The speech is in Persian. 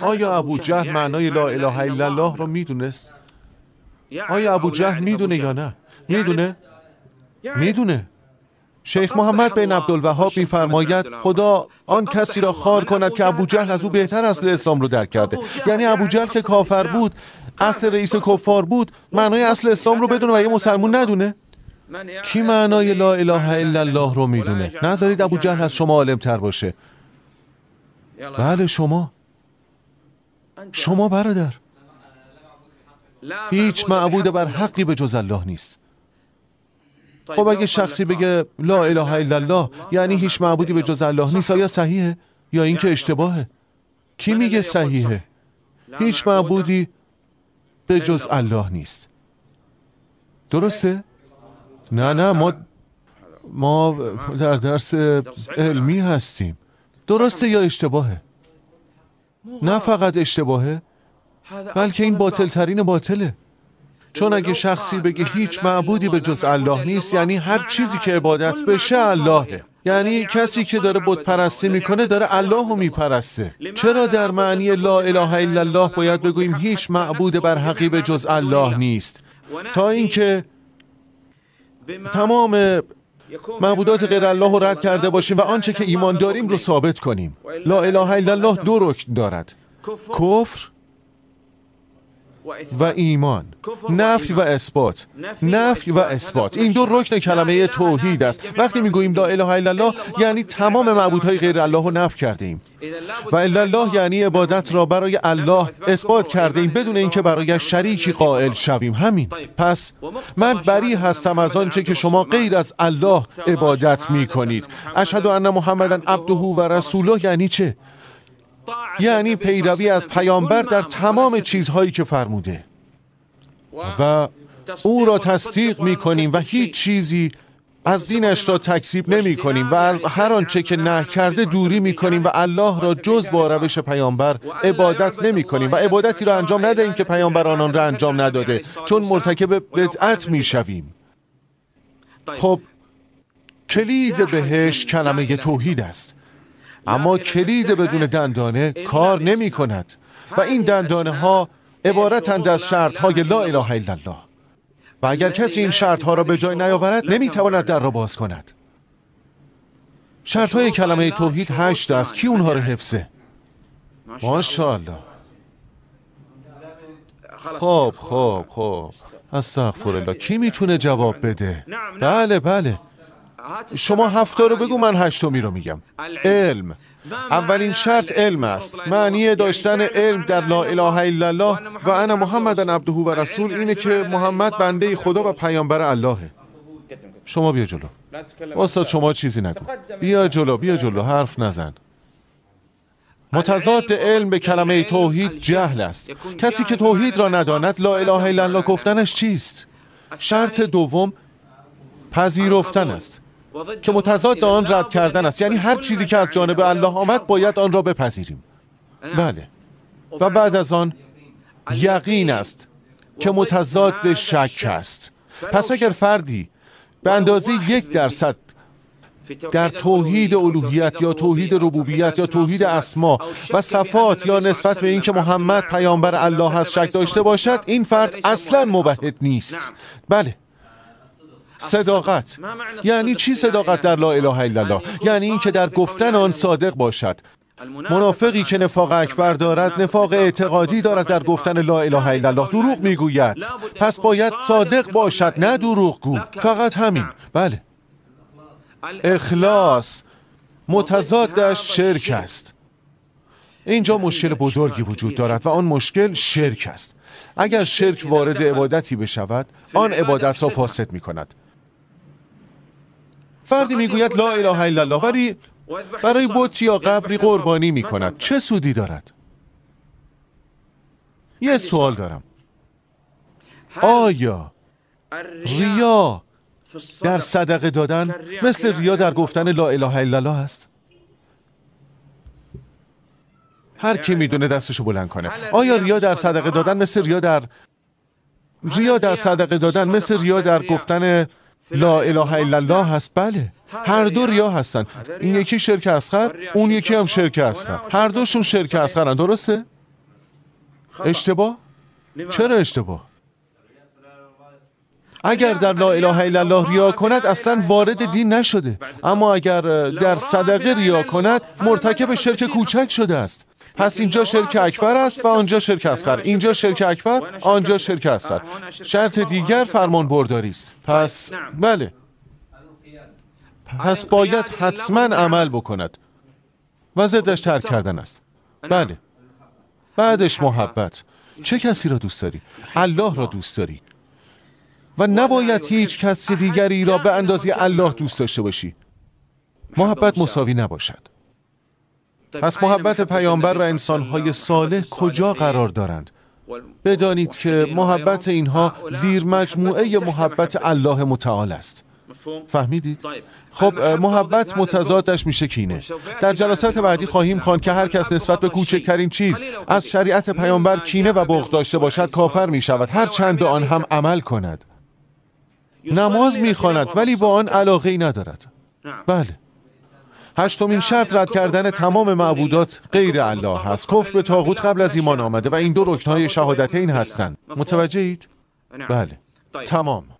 آیا ابو جهل معنای لا اله الا الله رو میدونست؟ آیا ابو میدونه یا نه؟ میدونه؟ میدونه شیخ محمد بن عبدالوهاب میفرماید خدا آن کسی را خار کند که ابو جهل از او بهتر اصل اسلام رو درک کرده یعنی ابو جهل که کافر بود اصل رئیس کفار بود معنای اصل اسلام رو بدونه و یه مسلمون ندونه کی معنای لا اله الا الله رو میدونه نذارید ابو جهل از شما عالم تر باشه بله شما شما برادر هیچ معبود بر حقی به جز الله نیست خب اگه شخصی بگه لا اله الا الله یعنی هیچ معبودی به جز الله نیست آیا صحیحه یا اینکه اشتباهه کی میگه صحیحه هیچ معبودی به جز الله نیست درسته نه نه ما ما در درس علمی هستیم درسته یا اشتباهه نه فقط اشتباهه بلکه این باطل ترین باطله چون اگه شخصی بگه هیچ معبودی به جز الله نیست یعنی هر چیزی که عبادت بشه اللهه یعنی کسی که داره بت پرستی میکنه داره الله رو میپرسته چرا در معنی لا اله الا الله باید بگوییم هیچ معبود بر حقی به جز الله نیست تا اینکه تمام معبودات غیر الله رو رد کرده باشیم و آنچه که ایمان داریم رو ثابت کنیم لا اله الا الله دو رکن دارد کفر و ایمان نفی و اثبات نفی و اثبات این دو رکن کلمه توحید است وقتی میگوییم لا اله الا الله یعنی تمام معبودهای غیر الله رو نفی کردیم. و الا الله یعنی عبادت را برای الله اثبات کرده ایم بدون اینکه برای شریکی قائل شویم همین پس من بری هستم از آنچه که شما غیر از الله عبادت می کنید اشهد ان محمدن عبده و رسوله یعنی چه یعنی پیروی از پیامبر در تمام چیزهایی که فرموده و او را تصدیق می کنیم و هیچ چیزی از دینش را تکسیب نمی کنیم و از هر آنچه که نه کرده دوری می کنیم و الله را جز با روش پیامبر عبادت نمی کنیم و عبادتی را انجام ندهیم که پیامبر آنان را انجام نداده چون مرتکب بدعت می شویم خب کلید بهش کلمه توحید است اما کلید بدون دندانه کار نمی کند و این دندانه ها عبارتند از شرط های لا اله الا الله و اگر کسی این شرط ها را به جای نیاورد نمیتواند در را باز کند شرط های کلمه توحید هشت است کی اونها را حفظه؟ ماشاءالله خب خب خب استغفر الله کی میتونه جواب بده؟ بله بله شما هفته رو بگو من هشتمی رو میگم علم اولین شرط علم است معنی داشتن علم در لا اله الا الله و انا محمدن عبده و رسول اینه که محمد بنده خدا و پیامبر اللهه شما بیا جلو استاد شما چیزی نگو بیا جلو بیا جلو حرف نزن متضاد علم به کلمه توحید جهل است کسی که توحید را نداند لا اله الا الله گفتنش چیست شرط دوم پذیرفتن است که متضاد آن رد کردن است یعنی هر چیزی که از جانب الله آمد باید آن را بپذیریم بله و بعد از آن یقین است که متضاد شک است بله، پس اگر فردی به اندازه یک درصد در توحید الوهیت یا توحید ربوبیت یا توحید اسما و صفات یا نسبت به اینکه محمد پیامبر الله است شک داشته باشد این فرد اصلا موحد نیست بله صداقت یعنی چی صداقت در لا اله الا الله یعنی اینکه در گفتن آن صادق باشد منافقی که نفاق اکبر دارد نفاق اعتقادی دارد در گفتن لا اله الا الله دروغ میگوید پس باید صادق باشد نه دروغگو فقط همین بله اخلاص متضادش شرک است اینجا یعنی مشکل بزرگی وجود دارد و آن مشکل شرک است اگر شرک وارد عبادتی بشود آن عبادت را فاسد می کند فردی میگوید لا اله الا الله ولی برای بت یا قبری قربانی میکند. چه سودی دارد یه سوال دارم آیا ریا در صدقه دادن مثل ریا در گفتن لا اله الا الله است هر کی میدونه دستشو بلند کنه آیا ریا در صدقه دادن مثل ریا در ریا در صدقه دادن مثل ریا در گفتن لا بله. خب. اله الا الله هست بله هر دو ریا هستن این یکی شرک اسخر اون یکی هم شرک اسخر هر دوشون شرک اسخرن درسته اشتباه چرا اشتباه اگر در لا اله الا الله ریا کند اصلا وارد دین نشده اما اگر در صدقه ریا کند مرتکب شرک کوچک شده است پس اینجا شرک اکبر است و آنجا شرک اصغر اینجا شرک اکبر آنجا شرک اصغر شرط دیگر فرمان برداری است پس بله پس باید حتما عمل بکند و ضدش ترک کردن است بله بعدش محبت چه کسی را دوست داری؟ الله را دوست داری و نباید هیچ کسی دیگری را به اندازه الله دوست داشته باشی محبت مساوی نباشد پس محبت پیامبر و انسانهای صالح کجا قرار دارند؟ بدانید که محبت اینها زیر مجموعه محبت الله متعال است فهمیدید؟ خب محبت متضادش میشه کینه در جلسات بعدی خواهیم خوان که هر کس نسبت به کوچکترین چیز از شریعت پیامبر کینه و بغض داشته باشد کافر می شود هر چند به آن هم عمل کند نماز میخواند ولی با آن علاقه ای ندارد بله هشتمین شرط رد کردن تمام معبودات غیر الله هست کفر به تاغوت قبل از ایمان آمده و این دو رکنهای این هستند متوجه اید؟ بله تمام